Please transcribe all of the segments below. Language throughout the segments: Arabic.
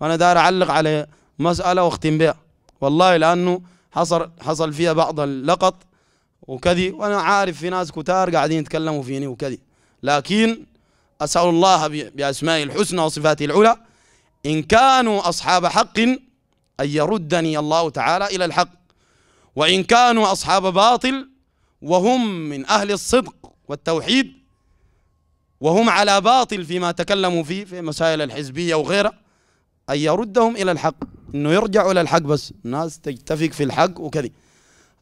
وانا داير اعلق على مساله واختم بها والله لانه حصل حصل فيها بعض اللقط وكذي وانا عارف في ناس كتار قاعدين يتكلموا فيني وكذي لكن اسال الله باسمائه الحسنى وصفاته العلى ان كانوا اصحاب حق ان يردني الله تعالى الى الحق وان كانوا اصحاب باطل وهم من اهل الصدق والتوحيد وهم على باطل فيما تكلموا فيه في مسائل الحزبيه وغيرها أن يردهم إلى الحق إنه يرجعوا إلى الحق بس الناس تتفق في الحق وكذي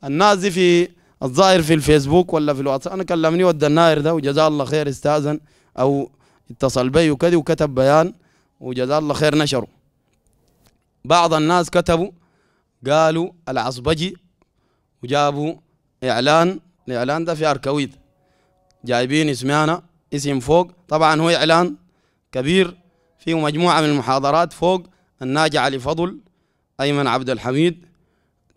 الناس دي في الظاهر في الفيسبوك ولا في الواتساب أنا كلمني ود الناير ده وجزاه الله خير استاذن أو اتصل بي وكذي وكتب بيان وجزاه الله خير نشره بعض الناس كتبوا قالوا العصبجي وجابوا إعلان الإعلان ده في أركويد جايبين اسمي أنا اسم فوق طبعا هو إعلان كبير في مجموعة من المحاضرات فوق علي لفضل أيمن عبد الحميد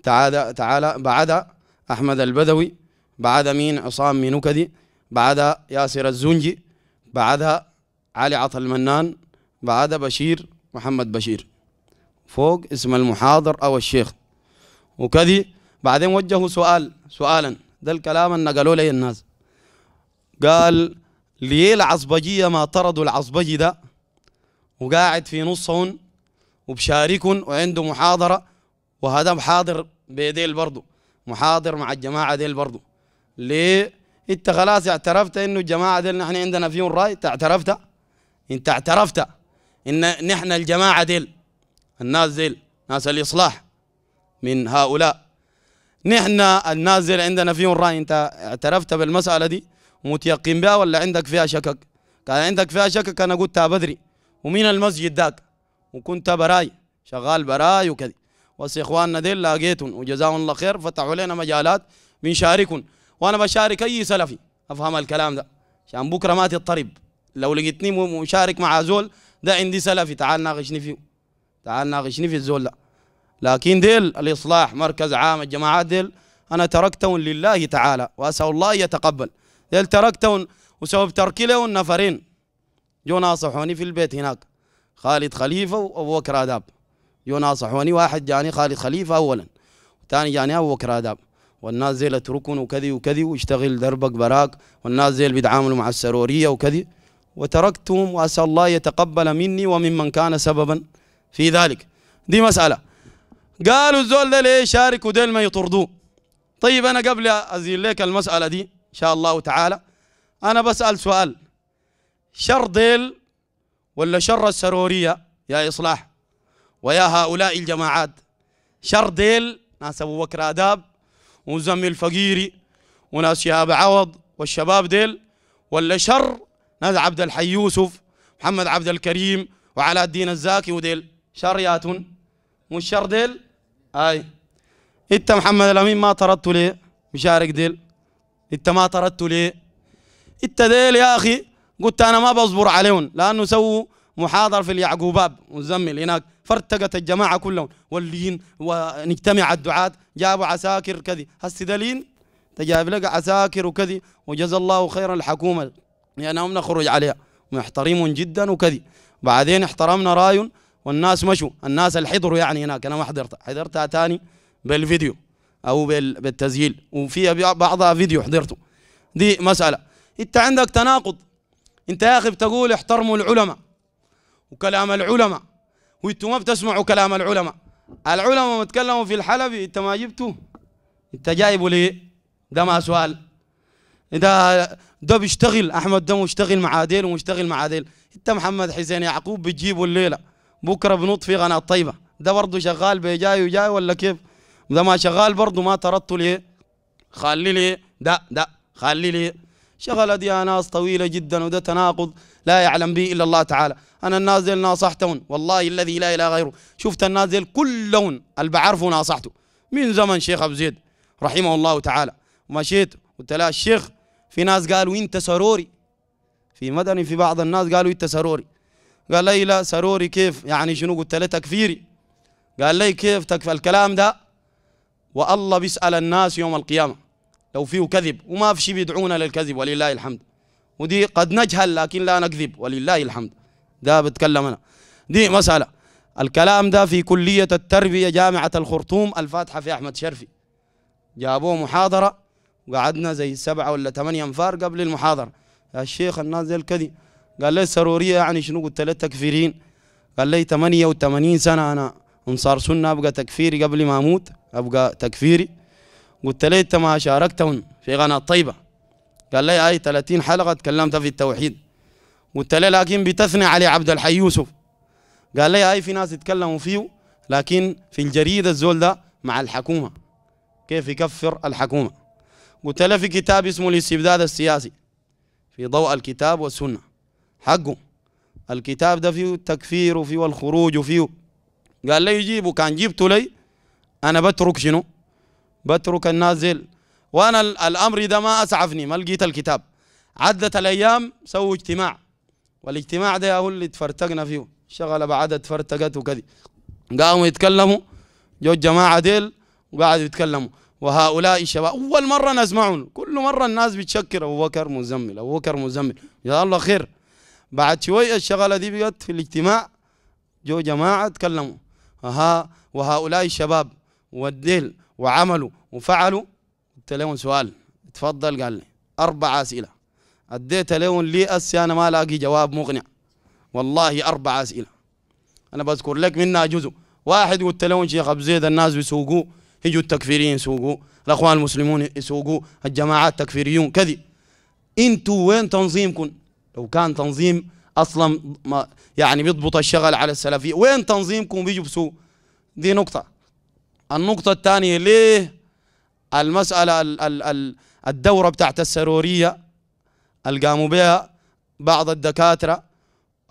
تعالى تعالى بعد أحمد البدوي بعد مين عصام مينوكدي بعد ياسر الزنجي بعد علي عطا المنان بعد بشير محمد بشير فوق اسم المحاضر أو الشيخ وكذي بعدين وجهوا سؤال سؤالا ده الكلام اللي قالوا لي الناس قال ليه العصبجية ما طردوا العصبجي ده وقاعد في نصهم وبشاركهم وعنده محاضرة وهذا محاضر بيديل برضه محاضر مع الجماعة ديل برضه ليه انت خلاص اعترفت انه الجماعة ديل نحن عندنا فيهم رأي انت اعترفت انت اعترفت ان نحن الجماعة ديل الناس ديل ناس الإصلاح من هؤلاء نحن الناس ديل عندنا فيهم رأي انت اعترفت بالمسألة دي متيقن بها ولا عندك فيها شكك كان عندك فيها شكك انا قلتها بدري ومن المسجد داك وكنت براي شغال براي وكذا بس اخواننا ديل لقيتهم وجزاهم الله خير فتحوا لنا مجالات بنشاركهم وانا بشارك اي سلفي افهم الكلام ده عشان بكره ما تضطرب لو لقيتني مشارك مع زول ده عندي سلفي تعال ناقشني فيه تعال ناقشني في الزول ده لكن ديل الاصلاح مركز عام الجماعات ديل انا تركتهم لله تعالى واسال الله يتقبل ديل تركتهم وسبب تركي لهم نفرين جو ناصحوني في البيت هناك خالد خليفة وأبو بكر آداب جو ناصحوني واحد جاني خالد خليفة أولا وثاني جاني أبو بكر آداب والناس زي اللي وكذي وكذي واشتغل دربك براك والناس زي بيتعاملوا مع السرورية وكذي وتركتهم وأسأل الله يتقبل مني وممن كان سببا في ذلك دي مسألة قالوا الزول ده ليه شارك وديل ما يطردوه طيب أنا قبل أزيل لك المسألة دي إن شاء الله تعالى أنا بسأل سؤال شر ديل ولا شر السرورية يا إصلاح ويا هؤلاء الجماعات شر ديل ناس أبو بكر آداب وزمي الفقيري وناس شهاب عوض والشباب ديل ولا شر ناس عبد الحي يوسف محمد عبد الكريم وعلاء الدين الزاكي وديل شريات مش شر ديل اي انت محمد الامين ما طردت ليه مشارك ديل انت ما طردت ليه انت ديل يا اخي قلت انا ما بصبر عليهم لانه سووا محاضر في اليعقوباب وزمل هناك فارتقت الجماعه كلهم واللين ونجتمع الدعاة جابوا عساكر كذي هسي دلين تجاب لك عساكر وكذي وجزا الله خيرا الحكومه لانهم يعني نخرج عليها محترمون جدا وكذي بعدين احترمنا راي والناس مشوا الناس اللي حضروا يعني هناك انا ما حضرت حضرتها تاني بالفيديو او بالتسجيل وفي بعضها فيديو حضرته دي مساله انت عندك تناقض انت يا اخي بتقول احترموا العلماء وكلام العلماء وانتوا ما بتسمعوا كلام العلماء العلماء ما تكلموا في الحلبي انت ما جبته انت جايبه ليه ده ما سؤال ده ده بيشتغل احمد ده مشتغل مع ديل ومشتغل مع ديل انت محمد حسين يعقوب بتجيبه الليله بكره بنط في قناه طيبه ده برضه شغال بجاي وجاي ولا كيف ده ما شغال برضه ما طردته ليه خلي لي ده ده خلي لي شغلة يا ناس طويلة جدا وده تناقض لا يعلم به إلا الله تعالى أنا الناس ديل ناصحتهم والله الذي لا إله غيره شفت الناس ديل كل لون البعرف ناصحته من زمن شيخ أبو زيد رحمه الله تعالى ومشيت قلت له الشيخ في ناس قالوا أنت سروري في مدني في بعض الناس قالوا أنت سروري قال لي لا سروري كيف يعني شنو قلت له تكفيري قال لي كيف تكفى الكلام ده والله بيسأل الناس يوم القيامة لو فيه كذب وما في شيء بيدعونا للكذب ولله الحمد ودي قد نجهل لكن لا نكذب ولله الحمد ده بتكلم أنا دي مسألة الكلام ده في كلية التربية جامعة الخرطوم الفاتحة في أحمد شرفي جابوه محاضرة وقعدنا زي سبعة ولا ثمانية أنفار قبل المحاضرة يا الشيخ الناس زي الكذب قال لي السرورية يعني شنو قلت له تكفيرين قال لي 88 سنة أنا أنصار سنة أبقى تكفيري قبل ما أموت أبقى تكفيري قلت له انت ما شاركتهم في قناه طيبه قال لي اي 30 حلقه تكلمت في التوحيد قلت له لكن بتثني علي عبد الحي يوسف قال لي اي في ناس يتكلموا فيه لكن في الجريده الزول ده مع الحكومه كيف يكفر الحكومه قلت له في كتاب اسمه الاستبداد السياسي في ضوء الكتاب والسنه حقه الكتاب ده فيه التكفير وفيه الخروج وفيه قال لي يجيبه كان جبته لي انا بترك شنو بترك النازل وانا الامر ده ما اسعفني ما لقيت الكتاب عدت الايام سووا اجتماع والاجتماع ده هو اللي تفرتقنا فيه شغل بعد تفرتقت وكذي قاموا يتكلموا جو الجماعه ديل وقعدوا يتكلموا وهؤلاء الشباب اول مره نسمعهم كل مره الناس بتشكر ابو بكر مزمل ابو بكر مزمل يا الله خير بعد شويه الشغله دي بقت في الاجتماع جو جماعه تكلموا ها وهؤلاء الشباب والدل وعملوا وفعلوا قلت لهم سؤال اتفضل قال لي أربع أسئلة أديت لهم لي أسي أنا ما لاقي جواب مقنع والله أربع أسئلة أنا بذكر لك منها جزء واحد قلت لهم شيخ أبو زيد الناس بيسوقوا يجوا التكفيريين يسوقوا الأخوان المسلمون يسوقوا الجماعات تكفيريون كذي انتوا وين تنظيمكم لو كان تنظيم أصلا ما يعني بيضبط الشغل على السلفية وين تنظيمكم بيجوا بسوق دي نقطة النقطة الثانية ليه المسألة الدورة بتاعت السرورية القاموا بها بعض الدكاترة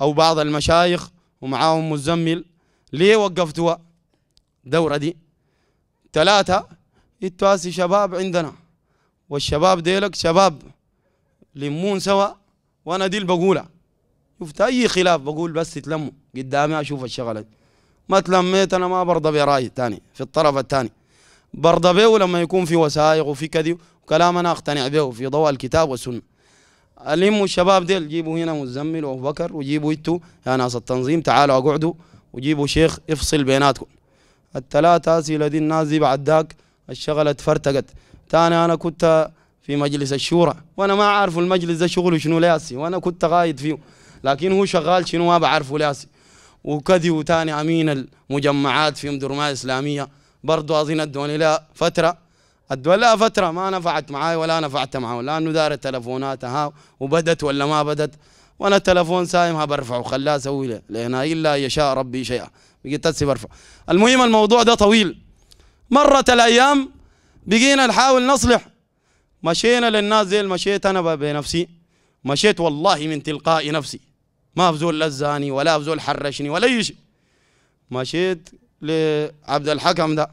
أو بعض المشايخ ومعاهم مزمل ليه وقفتوها الدورة دي ثلاثة التواسي شباب عندنا والشباب ديلك شباب لمون سوا وانا دي اللي بقولها شفت اي خلاف بقول بس تلموا قدامي اشوف الشغله دي ما تلميت انا ما برضى براي ثاني في الطرف الثاني برضى به لما يكون في وثائق وفي كذي وكلام انا اقتنع به في ضوء الكتاب والسنه الم الشباب ديل جيبوا هنا مزمل وابو بكر وجيبوا انتوا يا ناس التنظيم تعالوا اقعدوا وجيبوا شيخ افصل بيناتكم الثلاثه اسئله دي الناس دي بعد ذاك الشغله اتفرتقت ثاني انا كنت في مجلس الشورى وانا ما عارف المجلس ده شغله شنو لاسي وانا كنت قايد فيه لكن هو شغال شنو ما بعرفه لاسي وكذي وتاني امين المجمعات في مدرما اسلاميه برضو اظن الدول لها فتره الدول لها فتره ما نفعت معاي ولا نفعت معه لانه دار تلفوناتها وبدت ولا ما بدت وانا التلفون سايمها برفعه خلاه اسوي لان الا يشاء ربي شيئا بقيت هسه برفع المهم الموضوع ده طويل مرت الايام بقينا نحاول نصلح مشينا للناس زي مشيت انا بنفسي مشيت والله من تلقاء نفسي ما في لزاني ولا في حرشني ولا اي شيء مشيت لعبد الحكم ده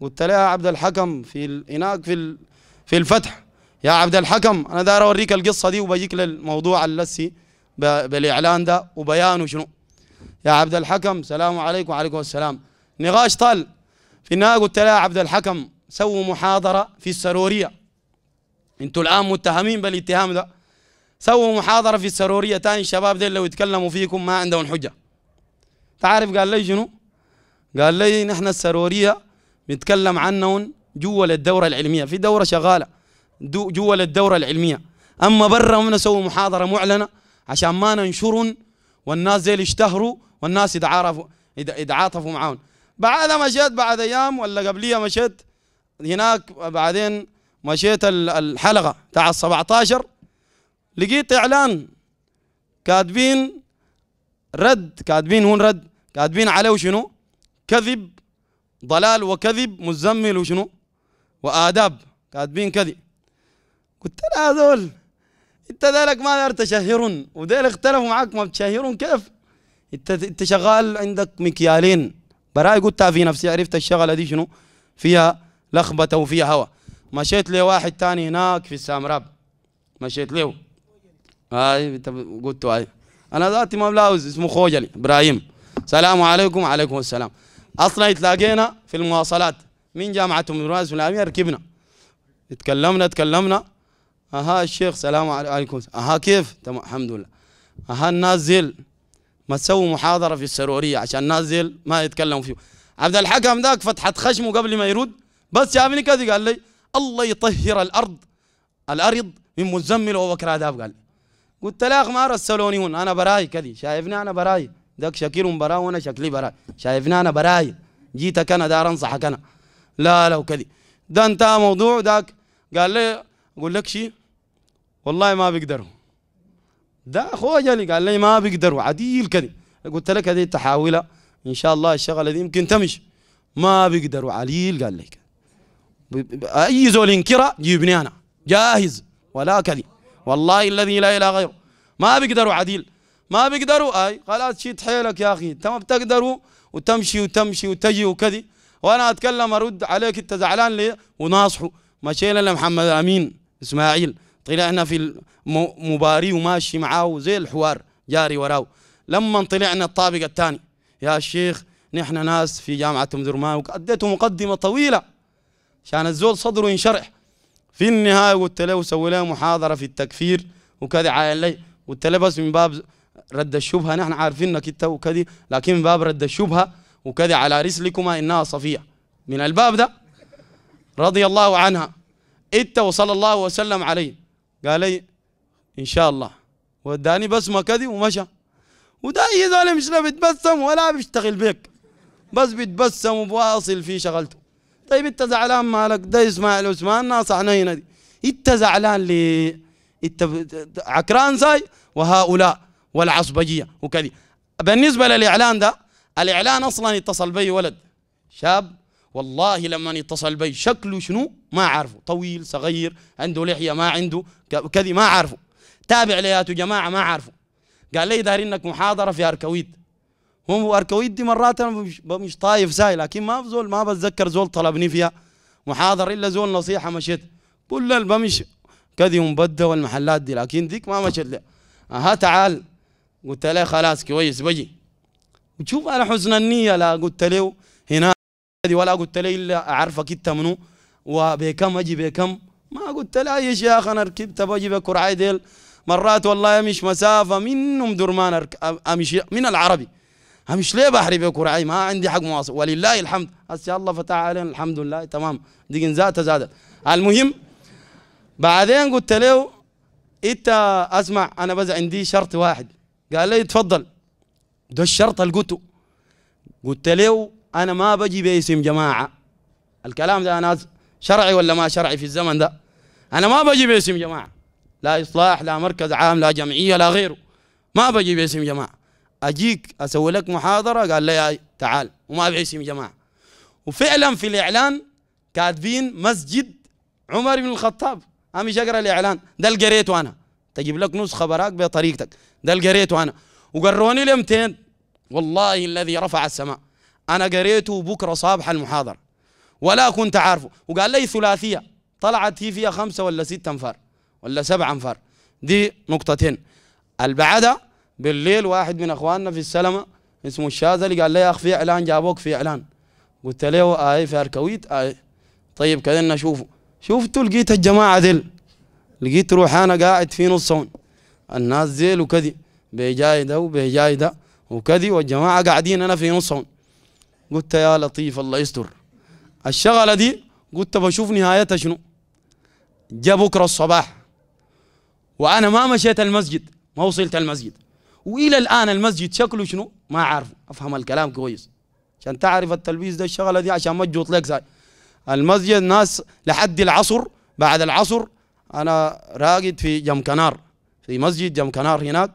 قلت له يا عبد الحكم في هناك في في الفتح يا عبد الحكم انا داير اوريك القصه دي وبجيك للموضوع اللسي بالاعلان ده وبيانه شنو يا عبد الحكم سلام عليكم وعليكم السلام نقاش طال في النهايه قلت له يا عبد الحكم سووا محاضره في السروريه انتوا الان متهمين بالاتهام ده سووا محاضرة في السرورية تاني الشباب ذي لو يتكلموا فيكم ما عندهم حجة تعرف قال لي شنو قال لي نحن السرورية بنتكلم عنهم جوا للدورة العلمية في دورة شغالة جوا للدورة العلمية أما برا هم نسوي محاضرة معلنة عشان ما ننشرهم والناس ذي اشتهروا والناس يتعارفوا يتعاطفوا معاهم بعدها مشيت بعد أيام ولا قبليها مشيت هناك بعدين مشيت الحلقة تاع 17 لقيت اعلان كاتبين رد كاتبين هون رد كاتبين عليه شنو كذب ضلال وكذب مزمل وشنو وآداب كاتبين كذب قلت لها هذول انت ذلك ما دار تشهرون وديل اختلفوا معك ما بتشهرون كيف انت انت شغال عندك مكيالين براي قلتها في نفسي عرفت الشغله دي شنو فيها لخبطه وفيها هوا مشيت لواحد تاني هناك في السامراب مشيت له هاي انت قلت هاي انا ذاتي ما بلاوز اسمه خوجلي ابراهيم سلام عليكم وعليكم السلام اصلا تلاقينا في المواصلات من جامعه ام الرئيس والامير ركبنا تكلمنا تكلمنا اها الشيخ سلام عليكم اها كيف تمام الحمد لله اها الناس زيل ما تسوي محاضره في السروريه عشان الناس زيل ما يتكلموا فيه عبد الحكم ذاك فتحت خشمه قبل ما يرد بس شافني كذا قال لي الله يطهر الارض الارض من مزمل وبكر اداب قال لي قلت لاخ ما رسلوني هون انا براي كذي شايفني انا براي ذاك شاكير براي وانا شكلي براي شايفني انا براي جيتك انا دار انصحك انا لا لا وكذي ده انتهى موضوع ذاك قال لي اقول لك شيء والله ما بيقدروا ده اخويا جاني قال لي ما بيقدروا عديل كذي قلت لك هذه تحاولها ان شاء الله الشغله دي يمكن تمشي ما بيقدروا عليل قال لك اي زول ينكره جيبني انا جاهز ولا كذي والله الذي لا إله غيره ما بيقدروا عديل ما بيقدروا أي خلاص شيت حيلك يا أخي أنت ما بتقدروا وتمشي وتمشي وتجي وكذي وأنا أتكلم أرد عليك أنت زعلان ليه وناصحه مشينا لمحمد أمين إسماعيل طلعنا في المباري وماشي معاه زي الحوار جاري وراه لما طلعنا الطابق الثاني يا شيخ نحن ناس في جامعة أم درمان وأديته مقدمة طويلة عشان الزول صدره ينشرح في النهايه قلت له سوي له محاضره في التكفير وكذا عاين لي قلت له بس من باب رد الشبهه نحن عارفين انك انت وكذا لكن من باب رد الشبهه وكذا على رسلكما انها صفيه من الباب ده رضي الله عنها انت وصلى الله وسلم عليه قال لي ان شاء الله وداني بسمه كذي ومشى وده اي ظالم مش لا بيتبسم ولا بيشتغل بيك بس بيتبسم وواصل في شغلته طيب انت زعلان مالك ده اسماعيل عثمان ناس عنينا دي انت زعلان ل انت عكران زاي وهؤلاء والعصبجيه وكذي بالنسبه للاعلان ده الاعلان اصلا اتصل بي ولد شاب والله لما اتصل بي شكله شنو ما عارفه طويل صغير عنده لحيه ما عنده كذي ما عارفه تابع لياته جماعه ما عارفه قال لي دايرين انك محاضره في اركويد هم واركويت دي مرات انا مش, طايف ساي لكن ما زول ما بتذكر زول طلبني فيها محاضر الا زول نصيحه مشيت كل البمش بمشي كذي مبدة والمحلات دي لكن ديك ما مشت لي ها تعال قلت له خلاص كويس بجي وتشوف انا حسن النيه لا قلت له هنا ولا قلت له الا اعرفك انت منو وبكم اجي بكم ما قلت له يا شيخ انا ركبت بجي بكرعي ديل مرات والله مش مسافه منهم درمان امشي من العربي مش ليه بحري كرعي ما عندي حق مواصل ولله الحمد هسه الله فتح علينا الحمد لله تمام دي ذاتها زادت المهم بعدين قلت له انت اسمع انا بس عندي شرط واحد قال لي تفضل ده الشرط اللي قلته قلت له انا ما بجي باسم جماعه الكلام ده انا شرعي ولا ما شرعي في الزمن ده انا ما بجي باسم جماعه لا اصلاح لا مركز عام لا جمعيه لا غيره ما بجي باسم جماعه اجيك اسوي لك محاضره قال لي تعال وما اسم جماعه وفعلا في الاعلان كاتبين مسجد عمر بن الخطاب امشي اقرا الاعلان ده اللي قريته انا تجيب لك نسخه براك بطريقتك ده اللي قريته انا وقروني ل 200 والله الذي رفع السماء انا قريته بكره صباح المحاضره ولا كنت عارفه وقال لي ثلاثيه طلعت هي فيها خمسه ولا ست انفار ولا سبع انفار دي نقطتين البعده بالليل واحد من اخواننا في السلمه اسمه الشاذلي قال لي يا اخ في اعلان جابوك في اعلان قلت له اي في اركويت اي طيب كذا نشوفه شفته لقيت الجماعه ذل لقيت روحانا قاعد في نصهم الناس ذيل وكذي بيجاي ده وبيجاي ده وكذي والجماعه قاعدين انا في نصهم قلت يا لطيف الله يستر الشغله دي قلت بشوف نهايتها شنو جا بكره الصباح وانا ما مشيت المسجد ما وصلت المسجد والى الان المسجد شكله شنو ما عارفه افهم الكلام كويس عشان تعرف التلبيس ده الشغله دي عشان ما تجوط لك زي المسجد ناس لحد العصر بعد العصر انا راقد في جمكنار في مسجد جمكنار هناك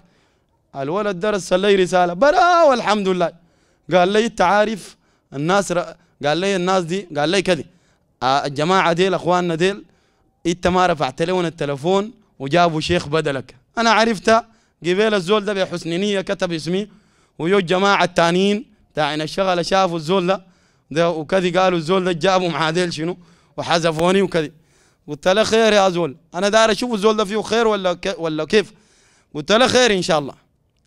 الولد درس لي رساله برا والحمد لله قال لي انت عارف الناس ر... قال لي الناس دي قال لي كذي آه، الجماعه ديل اخواننا ديل انت ما رفعت لهم التليفون وجابوا شيخ بدلك انا عرفتها قبيل الزول ده بحسن نيه كتب اسمي ويو الجماعه التانيين تاعين الشغله شافوا الزول ده ده وكذي قالوا الزول ده جابوا مع ديل شنو وحذفوني وكذي قلت له خير يا زول انا داير اشوف الزول ده فيه خير ولا كي ولا كيف قلت له خير ان شاء الله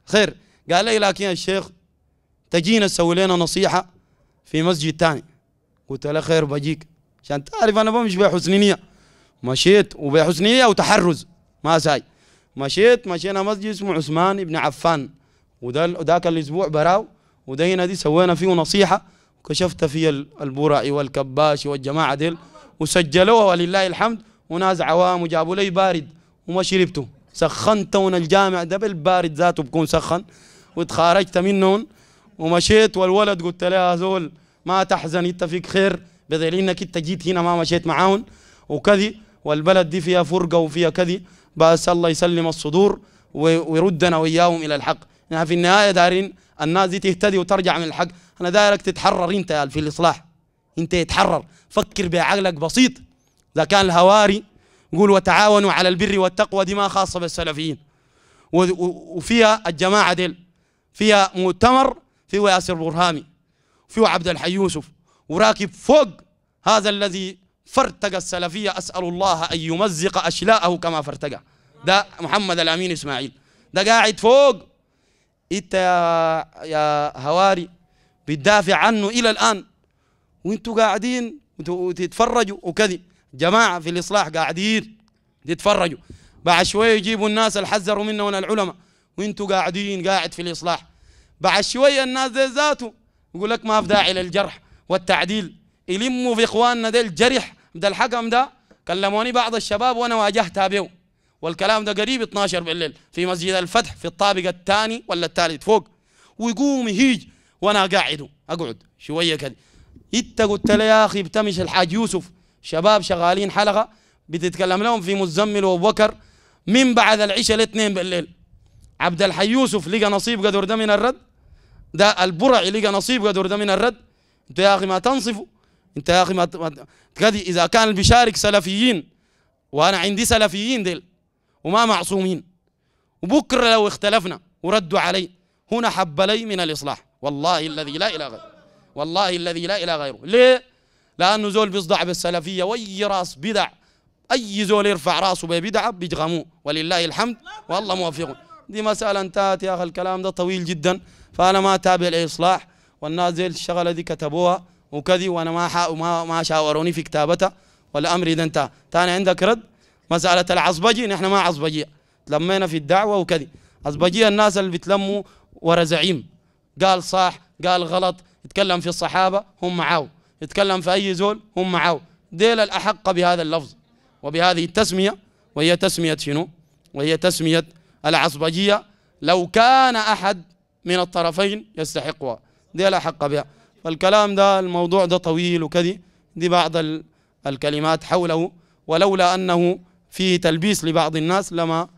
خير قال لي لكن يا الشيخ تجينا تسوي لنا نصيحه في مسجد ثاني قلت له خير بجيك عشان تعرف انا بمشي بحسن نيه مشيت وبحسن نيه وتحرز ما ساي مشيت مشينا مسجد اسمه عثمان بن عفان وذاك الاسبوع براو وده هنا دي سوينا فيه نصيحه وكشفت فيه البراء والكباش والجماعه ديل وسجلوها ولله الحمد وناس عوام وجابوا لي بارد وما شربته سخنت من الجامع ده بالبارد ذاته بكون سخن وتخارجت منهم ومشيت والولد قلت يا زول ما تحزن انت فيك خير بدليل انك انت جيت هنا ما مشيت معاهم وكذي والبلد دي فيها فرقة وفيها كذي بس الله يسلم الصدور ويردنا وإياهم إلى الحق يعني في النهاية دارين الناس دي تهتدي وترجع من الحق أنا دايرك تتحرر أنت في الإصلاح أنت يتحرر فكر بعقلك بسيط إذا كان الهواري يقول وتعاونوا على البر والتقوى دي ما خاصة بالسلفيين وفيها الجماعة ديل فيها مؤتمر فيه ياسر برهامي فيه عبد الحي يوسف وراكب فوق هذا الذي فرتق السلفية أسأل الله أن يمزق أشلاءه كما فرتق ده محمد الأمين إسماعيل ده قاعد فوق أنت يا, يا هواري بتدافع عنه إلى الآن وانتوا قاعدين وتتفرجوا وكذي جماعة في الإصلاح قاعدين تتفرجوا بعد شوية يجيبوا الناس الحذروا منه منا من العلماء وانتوا قاعدين قاعد في الإصلاح بعد شوية الناس ذاته يقول لك ما في داعي للجرح والتعديل يلموا في اخواننا ديل جرح ده الحكم ده كلموني بعض الشباب وانا واجهتها به والكلام ده قريب 12 بالليل في مسجد الفتح في الطابق الثاني ولا الثالث فوق ويقوم يهيج وانا قاعد اقعد شويه كده انت قلت له يا اخي بتمشي الحاج يوسف شباب شغالين حلقه بتتكلم لهم في مزمل وبكر من بعد العشاء الاثنين بالليل عبد الحي يوسف لقى نصيب قدر ده من الرد ده البرعي لقى نصيب قدر ده من الرد انت يا اخي ما تنصفوا انت يا اخي ما اذا كان بيشارك سلفيين وانا عندي سلفيين ديل وما معصومين وبكره لو اختلفنا وردوا علي هنا حب لي من الاصلاح والله الذي لا اله غيره والله الذي لا اله غيره ليه؟ لانه زول بيصدع بالسلفيه واي راس بدع اي زول يرفع راسه ببدعه بيجغموه ولله الحمد والله موفقه دي مساله انتهت يا اخي الكلام ده طويل جدا فانا ما تابع الاصلاح والناس زي الشغله دي كتبوها وكذي وانا ما ما ما شاوروني في كتابتها ولا امري اذا انتهى ثاني عندك رد مساله العصبجي نحن ما عصبجيه تلمينا في الدعوه وكذي عصبجيه الناس اللي بتلموا ورا زعيم قال صح قال غلط يتكلم في الصحابه هم معاه يتكلم في اي زول هم معاه ديل الاحق بهذا اللفظ وبهذه التسميه وهي تسميه شنو؟ وهي تسميه العصبجيه لو كان احد من الطرفين يستحقها ديل احق بها فالكلام ده الموضوع ده طويل وكذي دي بعض الكلمات حوله ولولا أنه فيه تلبيس لبعض الناس لما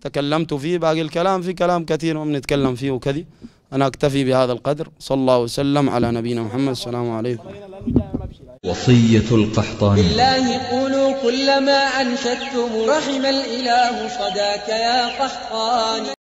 تكلمت فيه باقي الكلام في كلام كثير بنتكلم فيه وكذي أنا أكتفي بهذا القدر صلى الله وسلم على نبينا محمد السلام عليكم وصية القحطاني بالله قولوا كلما أنشدتم رحم الإله صداك يا قحطاني